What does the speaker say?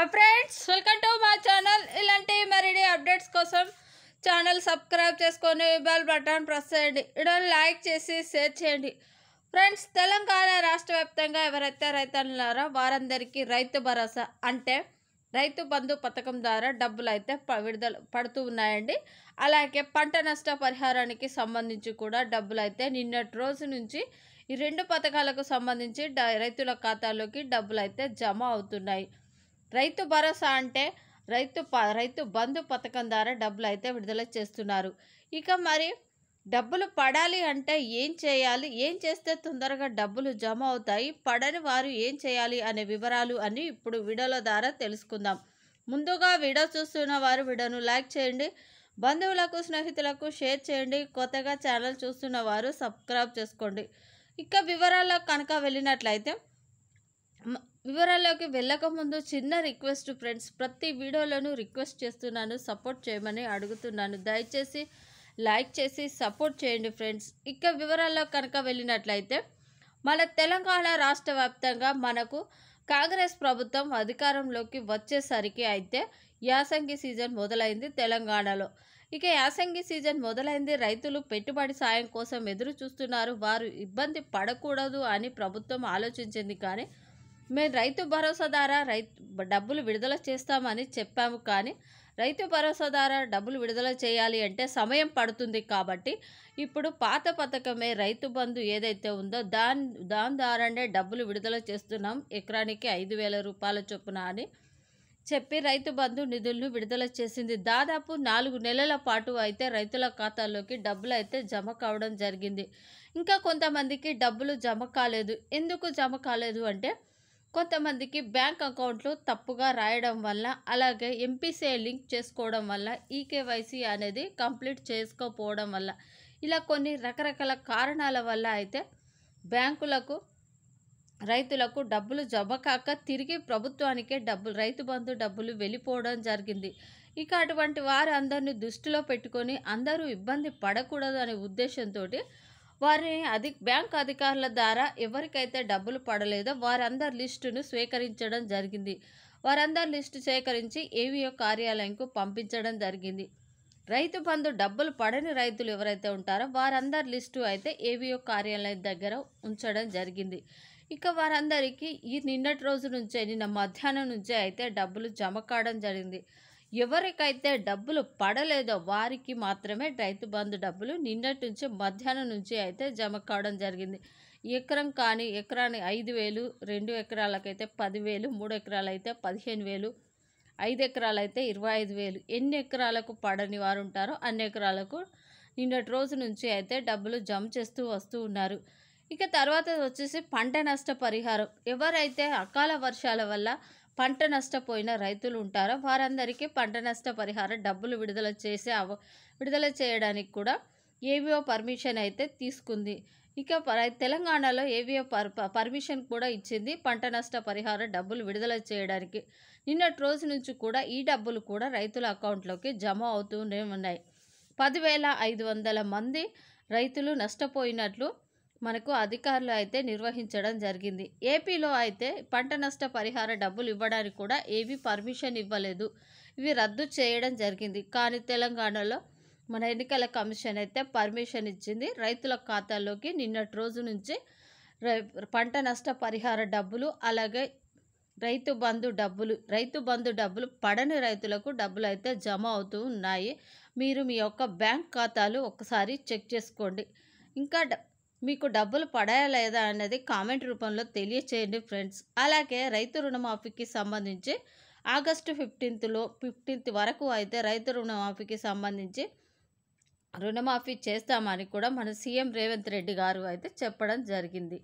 high friends welcome to మా channel ఇలాంటి మరిన్ని అప్డేట్స్ కోసం ఛానల్ సబ్స్క్రైబ్ చేసుకొని బెల్ బటన్ ప్రెస్ చేయండి వీడియోని లైక్ చేసి షేర్ చేయండి ఫ్రెండ్స్ తెలంగాణ రాష్ట్ర వ్యాప్తంగా ఎవరైతే రైతన్నారో వారందరికీ రైతు భరోసా అంటే రైతు బంధు పథకం ద్వారా డబ్బులు అయితే విడుదల పడుతూ ఉన్నాయండి అలాగే పంట నష్ట పరిహారానికి సంబంధించి కూడా డబ్బులు అయితే నిన్నటి రోజు నుంచి ఈ రెండు పథకాలకు సంబంధించి రైతుల ఖాతాలోకి డబ్బులు అయితే జమ అవుతున్నాయి రైతు భరోసా అంటే రైతు ప రైతు బంధు పథకం ద్వారా డబ్బులు అయితే విడుదల చేస్తున్నారు ఇక మరి డబ్బులు పడాలి అంటే ఏం చేయాలి ఏం చేస్తే తొందరగా డబ్బులు జమ అవుతాయి పడని వారు ఏం చేయాలి అనే వివరాలు అని ఇప్పుడు వీడియోల ద్వారా తెలుసుకుందాం ముందుగా వీడియో చూస్తున్న వారు వీడియోను లైక్ చేయండి బంధువులకు స్నేహితులకు షేర్ చేయండి కొత్తగా ఛానల్ చూస్తున్న వారు సబ్స్క్రైబ్ చేసుకోండి ఇక వివరాల కనుక వెళ్ళినట్లయితే వివరాల్లోకి వెళ్ళకముందు చిన్న రిక్వెస్ట్ ఫ్రెండ్స్ ప్రతి వీడియోలోనూ రిక్వెస్ట్ చేస్తున్నాను సపోర్ట్ చేయమని అడుగుతున్నాను దయచేసి లైక్ చేసి సపోర్ట్ చేయండి ఫ్రెండ్స్ ఇక వివరాల్లో కనుక వెళ్ళినట్లయితే మన తెలంగాణ రాష్ట్ర వ్యాప్తంగా మనకు కాంగ్రెస్ ప్రభుత్వం అధికారంలోకి వచ్చేసరికి అయితే యాసంగి సీజన్ మొదలైంది తెలంగాణలో ఇక యాసంగి సీజన్ మొదలైంది రైతులు పెట్టుబడి సాయం కోసం ఎదురు చూస్తున్నారు వారు ఇబ్బంది పడకూడదు అని ప్రభుత్వం ఆలోచించింది కానీ మేము రైతు భరోసా ద్వారా రైతు డబ్బులు విడుదల చేస్తామని చెప్పాము కానీ రైతు భరోసా ద్వారా డబ్బులు విడుదల చేయాలి అంటే సమయం పడుతుంది కాబట్టి ఇప్పుడు పాత పథకమే రైతు బంధు ఏదైతే ఉందో దాని దాని ద్వారానే డబ్బులు విడుదల చేస్తున్నాం ఎకరానికి ఐదు వేల రూపాయల చొప్పున అని చెప్పి రైతు బంధు నిధులను విడుదల చేసింది దాదాపు నాలుగు నెలల పాటు అయితే రైతుల ఖాతాల్లోకి డబ్బులు అయితే జమ కావడం జరిగింది ఇంకా కొంతమందికి డబ్బులు జమ కాలేదు ఎందుకు జమ కాలేదు అంటే కొంతమందికి బ్యాంక్ అకౌంట్లు తప్పుగా రాయడం వల్ల అలాగే ఎంపీసీఐ లింక్ చేసుకోవడం వల్ల ఈకేవైసీ అనేది కంప్లీట్ చేసుకోపోవడం వల్ల ఇలా కొన్ని రకరకాల కారణాల వల్ల అయితే బ్యాంకులకు రైతులకు డబ్బులు జమ కాక తిరిగి ప్రభుత్వానికే డబ్బులు రైతు బంధు డబ్బులు వెళ్ళిపోవడం జరిగింది ఇక అటువంటి వారు అందరిని దృష్టిలో పెట్టుకొని అందరూ ఇబ్బంది పడకూడదు అనే ఉద్దేశంతో వారిని అధి బ్యాంక్ అధికారుల ద్వారా ఎవరికైతే డబ్బులు పడలేదో వారందరి లిస్టును స్వీకరించడం జరిగింది వారందరి లిస్టు సేకరించి ఏవియో కార్యాలయంకు పంపించడం జరిగింది రైతు బంధు డబ్బులు పడని రైతులు ఎవరైతే ఉంటారో వారందరి లిస్టు అయితే ఏవియో కార్యాలయం దగ్గర ఉంచడం జరిగింది ఇక వారందరికీ ఈ నిన్నటి రోజు నుంచే నిన్న మధ్యాహ్నం నుంచే అయితే డబ్బులు జమ కావడం జరిగింది ఎవరికైతే డబ్బులు పడలేదో వారికి మాత్రమే రైతు బంధు డబ్బులు నిన్నటి నుంచి మధ్యాహ్నం నుంచి అయితే జమ కావడం జరిగింది ఎకరం కానీ ఎకరాన్ని ఐదు వేలు రెండు ఎకరాలకైతే పదివేలు మూడు ఎకరాలైతే పదిహేను వేలు ఐదు ఎకరాలైతే ఇరవై ఐదు వేలు ఎన్ని ఎకరాలకు పడని వారు ఉంటారో అన్ని ఎకరాలకు నిన్నటి రోజు నుంచి అయితే డబ్బులు జమ చేస్తూ వస్తూ ఉన్నారు ఇక తర్వాత వచ్చేసి పంట నష్ట పరిహారం ఎవరైతే అకాల వర్షాల వల్ల పంట నష్టపోయిన రైతులు ఉంటారో వారందరికీ పంట నష్ట పరిహార డబ్బులు విడుదల చేసే అవ విడుదల చేయడానికి కూడా ఏవిఓ పర్మిషన్ అయితే తీసుకుంది ఇక తెలంగాణలో ఏవిఓ పర్ పర్మిషన్ కూడా ఇచ్చింది పంట నష్ట పరిహార డబ్బులు విడుదల చేయడానికి నిన్నటి రోజు నుంచి కూడా ఈ డబ్బులు కూడా రైతుల అకౌంట్లోకి జమ అవుతూనే ఉన్నాయి పదివేల ఐదు వందల మంది రైతులు నష్టపోయినట్లు మనకు అధికారులు అయితే నిర్వహించడం జరిగింది ఏపీలో అయితే పంట నష్ట పరిహార డబ్బులు ఇవ్వడానికి కూడా ఏవి పర్మిషన్ ఇవ్వలేదు ఇవి రద్దు చేయడం జరిగింది కానీ తెలంగాణలో మన ఎన్నికల కమిషన్ అయితే పర్మిషన్ ఇచ్చింది రైతుల ఖాతాల్లోకి నిన్నటి రోజు నుంచి పంట నష్ట పరిహార డబ్బులు అలాగే రైతు బంధు డబ్బులు రైతు బంధు డబ్బులు పడని రైతులకు డబ్బులు అయితే జమ అవుతూ ఉన్నాయి మీరు మీ యొక్క బ్యాంక్ ఖాతాలు ఒకసారి చెక్ చేసుకోండి ఇంకా మీకు డబ్బులు పడాయా లేదా అనేది కామెంట్ రూపంలో తెలియచేయండి ఫ్రెండ్స్ అలాగే రైతు రుణమాఫీకి సంబంధించి ఆగస్టు ఫిఫ్టీన్త్లో ఫిఫ్టీన్త్ వరకు అయితే రైతు రుణమాఫీకి సంబంధించి రుణమాఫీ చేస్తామని కూడా మన సీఎం రేవంత్ రెడ్డి గారు అయితే చెప్పడం జరిగింది